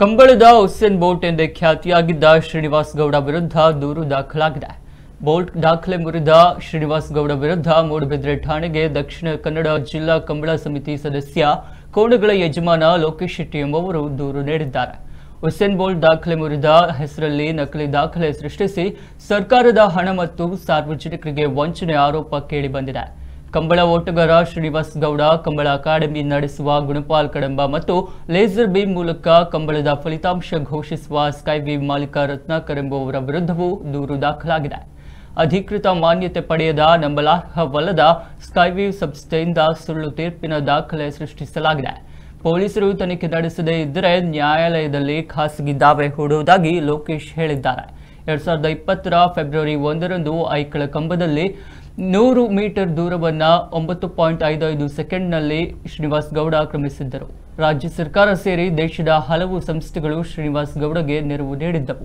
ಕಂಬಳದ Usain Bolt ಎಂದೇ ಖ್ಯಾತಿಯಾಗಿದ್ದ ಶ್ರೀನಿವಾಸ್ ಗೌಡ ವಿರುದ್ಧ ದೂರು ದಾಖಲಾಗಿದೆ ಬೋಲ್ಟ್ ದಾಖಲೆ ಮುರಿದ ಶ್ರೀನಿವಾಸ್ ಗೌಡ ವಿರುದ್ಧ ಮೂಡುಬಿದ್ರೆ ಠಾಣೆಗೆ ದಕ್ಷಿಣ ಕನ್ನಡ ಜಿಲ್ಲಾ ಕಂಬಳ ಸಮಿತಿ ಸದಸ್ಯ ಕೋಣಗಳ ಯಜಮಾನ ಲೋಕೇಶ್ ಶೆಟ್ಟಿ ಎಂಬುವರು ದೂರು ನೀಡಿದ್ದಾರೆ ಹುಸೇನ್ ಬೋಲ್ಟ್ ದಾಖಲೆ ಮುರಿದ ಹೆಸರಲ್ಲಿ ನಕಲಿ ದಾಖಲೆ ಸೃಷ್ಟಿಸಿ ಸರ್ಕಾರದ ಹಣ ಮತ್ತು ಸಾರ್ವಜನಿಕರಿಗೆ ವಂಚನೆ ಆರೋಪ ಕೇಳಿಬಂದಿದೆ ಕಂಬಳ ಓಟಗಾರ ಶ್ರೀನಿವಾಸ್ ಗೌಡ ಕಂಬಳ ಅಕಾಡೆಮಿ ನಡೆಸುವ ಗುಣಪಾಲ್ ಕಡಂಬ ಮತ್ತು ಲೇಸರ್ ಬೀಮ್ ಮೂಲಕ ಕಂಬಳದ ಫಲಿತಾಂಶ ಘೋಷಿಸುವ ಸ್ಕೈವೀವ್ ಮಾಲೀಕ ರತ್ನಾಕರ್ ಎಂಬುವರ ವಿರುದ್ಧವೂ ದೂರು ದಾಖಲಾಗಿದೆ ಅಧಿಕೃತ ಮಾನ್ಯತೆ ಪಡೆಯದ ನಂಬಲಾರ್ಹವಲ್ಲದ ಸ್ಕೈವೀವ್ ಸಂಸ್ಥೆಯಿಂದ ಸುಳ್ಳು ತೀರ್ಪಿನ ದಾಖಲೆ ಸೃಷ್ಟಿಸಲಾಗಿದೆ ಪೊಲೀಸರು ತನಿಖೆ ನಡೆಸದೇ ಇದ್ದರೆ ನ್ಯಾಯಾಲಯದಲ್ಲಿ ಖಾಸಗಿ ದಾವೆ ಹೂಡುವುದಾಗಿ ಲೋಕೇಶ್ ಹೇಳಿದ್ದಾರೆ ಎರಡ್ ಸಾವಿರದ ಇಪ್ಪತ್ತರ ಫೆಬ್ರವರಿ ಒಂದರಂದು ಐಕಳ ಕಂಬದಲ್ಲಿ ನೂರು ಮೀಟರ್ ದೂರವನ್ನು ಒಂಬತ್ತು ಪಾಯಿಂಟ್ ಐದೈದು ಸೆಕೆಂಡ್ನಲ್ಲಿ ಶ್ರೀನಿವಾಸ್ ಗೌಡ ಆಕ್ರಮಿಸಿದ್ದರು ರಾಜ್ಯ ಸರ್ಕಾರ ಸೇರಿ ದೇಶದ ಹಲವು ಸಂಸ್ಥೆಗಳು ಶ್ರೀನಿವಾಸ್ ಗೌಡಗೆ ನೆರವು ನೀಡಿದ್ದವು